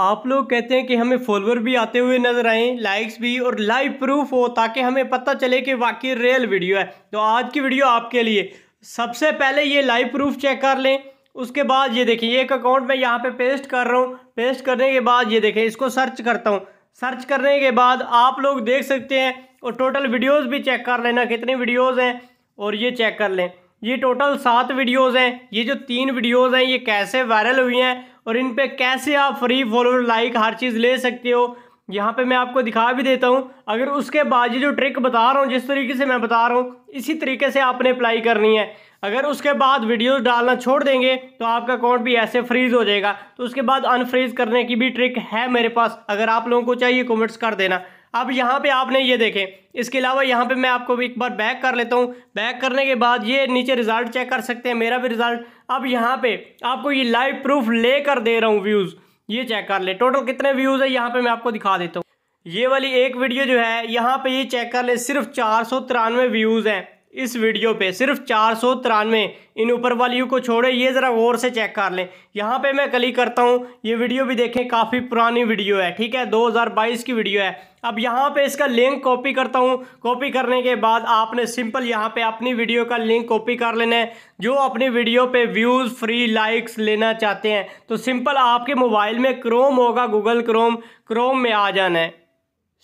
आप लोग कहते हैं कि हमें फॉलोअर भी आते हुए नजर आए लाइक्स भी और लाइव प्रूफ हो ताकि हमें पता चले कि वाकई रियल वीडियो है तो आज की वीडियो आपके लिए सबसे पहले ये लाइव प्रूफ चेक कर लें उसके बाद ये देखें एक अकाउंट मैं यहाँ पे पेस्ट कर रहा हूँ पेस्ट करने के बाद ये देखें इसको सर्च करता हूँ सर्च करने के बाद आप लोग देख सकते हैं और टोटल वीडियोज़ भी चेक कर लेना कितनी वीडियोज़ हैं और ये चेक कर लें ये टोटल सात वीडियोस हैं ये जो तीन वीडियोस हैं ये कैसे वायरल हुई हैं और इन पर कैसे आप फ्री फॉलोअर लाइक हर चीज़ ले सकते हो यहाँ पे मैं आपको दिखा भी देता हूँ अगर उसके बाद ये जो ट्रिक बता रहा हूँ जिस तरीके से मैं बता रहा हूँ इसी तरीके से आपने अप्लाई करनी है अगर उसके बाद वीडियोस डालना छोड़ देंगे तो आपका अकाउंट भी ऐसे फ्रीज हो जाएगा तो उसके बाद अनफ्रीज करने की भी ट्रिक है मेरे पास अगर आप लोगों को चाहिए कॉमेंट्स कर देना अब यहाँ पे आपने ये देखें इसके अलावा यहाँ पे मैं आपको भी एक बार बैक कर लेता हूँ बैक करने के बाद ये नीचे रिज़ल्ट चेक कर सकते हैं मेरा भी रिज़ल्ट अब यहाँ पे आपको ये लाइव प्रूफ लेकर दे रहा हूँ व्यूज़ ये चेक कर ले टोटल कितने व्यूज़ है यहाँ पे मैं आपको दिखा देता हूँ ये वाली एक वीडियो जो है यहाँ पर ये चेक कर ले सिर्फ चार व्यूज़ हैं इस वीडियो पे सिर्फ चार सौ तिरानवे इन ऊपर वाली को छोड़े ये ज़रा गौर से चेक कर लें यहाँ पे मैं क्लिक करता हूँ ये वीडियो भी देखें काफ़ी पुरानी वीडियो है ठीक है 2022 की वीडियो है अब यहाँ पे इसका लिंक कॉपी करता हूँ कॉपी करने के बाद आपने सिंपल यहाँ पे अपनी वीडियो का लिंक कॉपी कर लेना है जो अपनी वीडियो पे व्यूज़ फ्री लाइक्स लेना चाहते हैं तो सिंपल आपके मोबाइल में क्रोम होगा गूगल क्रोम क्रोम में आ जाना है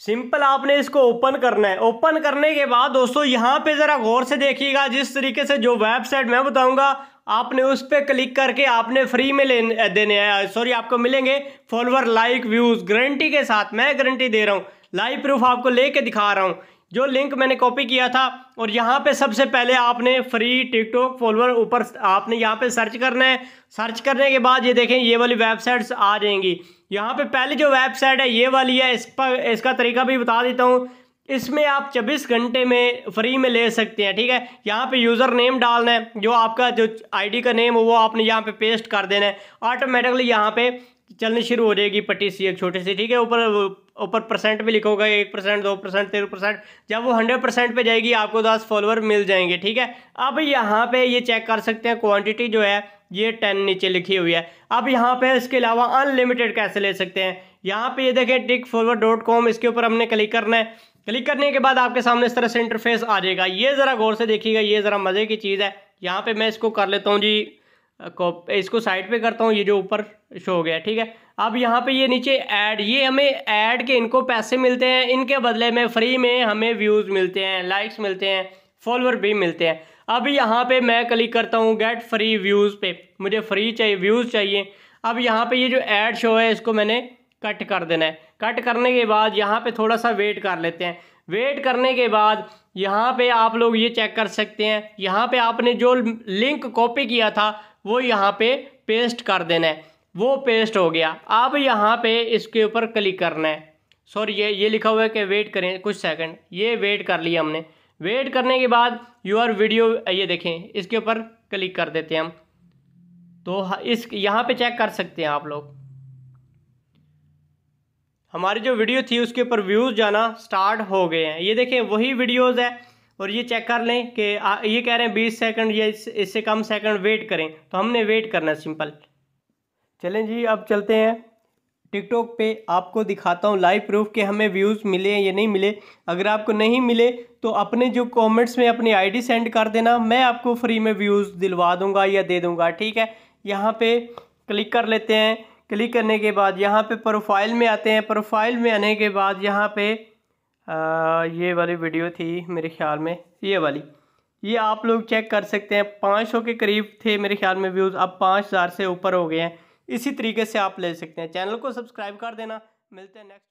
सिंपल आपने इसको ओपन करना है ओपन करने के बाद दोस्तों यहाँ पे ज़रा गौर से देखिएगा जिस तरीके से जो वेबसाइट मैं बताऊंगा आपने उस पर क्लिक करके आपने फ्री में ले देने हैं सॉरी आपको मिलेंगे फॉलोअर लाइक व्यूज़ गारंटी के साथ मैं गारंटी दे रहा हूँ लाइव प्रूफ आपको लेके दिखा रहा हूँ जो लिंक मैंने कॉपी किया था और यहाँ पे सबसे पहले आपने फ्री टिकटॉक फॉलोअर ऊपर आपने यहाँ पे सर्च करना है सर्च करने के बाद ये देखें ये वाली वेबसाइट्स आ जाएंगी यहाँ पे पहले जो वेबसाइट है ये वाली है इस पर इसका तरीका भी बता देता हूँ इसमें आप 24 घंटे में फ्री में ले सकते हैं ठीक है यहाँ पे यूज़र नेम डालना है जो आपका जो आईडी का नेम हो वो आपने यहाँ पे पेस्ट कर देना है ऑटोमेटिकली यहाँ पे चलनी शुरू हो जाएगी पट्टी सी एक छोटी सी ठीक है ऊपर ऊपर परसेंट भी लिखोगे एक परसेंट दो परसेंट तेरह परसेंट जब वो हंड्रेड परसेंट पे जाएगी आपको दस फॉलोअर मिल जाएंगे ठीक है अब यहाँ पे ये चेक कर सकते हैं क्वांटिटी जो है ये टेन नीचे लिखी हुई है अब यहाँ पे इसके अलावा अनलिमिटेड कैसे ले सकते हैं यहाँ पे ये देखें टिक फॉरवर्ड डॉट कॉम इसके ऊपर हमने क्लिक करना है क्लिक करने के बाद आपके सामने इस तरह से इंटरफेस आ जाएगा ये ज़रा गौर से देखिएगा ये ज़रा मज़े की चीज़ है यहाँ पे मैं इसको कर लेता हूँ जी इसको साइड पे करता हूँ ये जो ऊपर शो हो गया ठीक है अब यहाँ पे ये नीचे ऐड ये हमें ऐड के इनको पैसे मिलते हैं इनके बदले में फ्री में हमें व्यूज़ मिलते हैं लाइक्स मिलते हैं फॉलोअर भी मिलते हैं अब यहाँ पे मैं क्लिक करता हूँ गेट फ्री व्यूज़ पे मुझे फ्री चाहिए व्यूज़ चाहिए अब यहाँ पर ये जो एड शो है इसको मैंने कट कर देना है कट करने के बाद यहाँ पर थोड़ा सा वेट कर लेते हैं वेट करने के बाद यहाँ पे आप लोग ये चेक कर सकते हैं यहाँ पे आपने जो लिंक कॉपी किया था वो यहाँ पे पेस्ट कर देना है वो पेस्ट हो गया अब यहाँ पे इसके ऊपर क्लिक करना है सॉरी ये ये लिखा हुआ है कि वेट करें कुछ सेकंड ये वेट कर लिया हमने वेट करने के बाद योर वीडियो ये देखें इसके ऊपर क्लिक कर देते हैं हम तो इस यहाँ पे चेक कर सकते हैं आप लोग हमारी जो वीडियो थी उसके ऊपर व्यूज़ जाना स्टार्ट हो गए हैं ये देखें वही वीडियोज़ है और ये चेक कर लें कि ये कह रहे हैं बीस सेकंड या इससे कम सेकंड वेट करें तो हमने वेट करना सिंपल चलें जी अब चलते हैं टिकटॉक पे आपको दिखाता हूँ लाइव प्रूफ कि हमें व्यूज़ मिले या नहीं मिले अगर आपको नहीं मिले तो अपने जो कमेंट्स में अपनी आईडी सेंड कर देना मैं आपको फ्री में व्यूज़ दिलवा दूँगा या दे दूँगा ठीक है यहाँ पर क्लिक कर लेते हैं क्लिक करने के बाद यहाँ पर प्रोफाइल में आते हैं प्रोफाइल में आने के बाद यहाँ पर आ, ये वाली वीडियो थी मेरे ख्याल में ये वाली ये आप लोग चेक कर सकते हैं पाँच सौ के करीब थे मेरे ख्याल में व्यूज़ अब पाँच हज़ार से ऊपर हो गए हैं इसी तरीके से आप ले सकते हैं चैनल को सब्सक्राइब कर देना मिलते हैं नेक्स्ट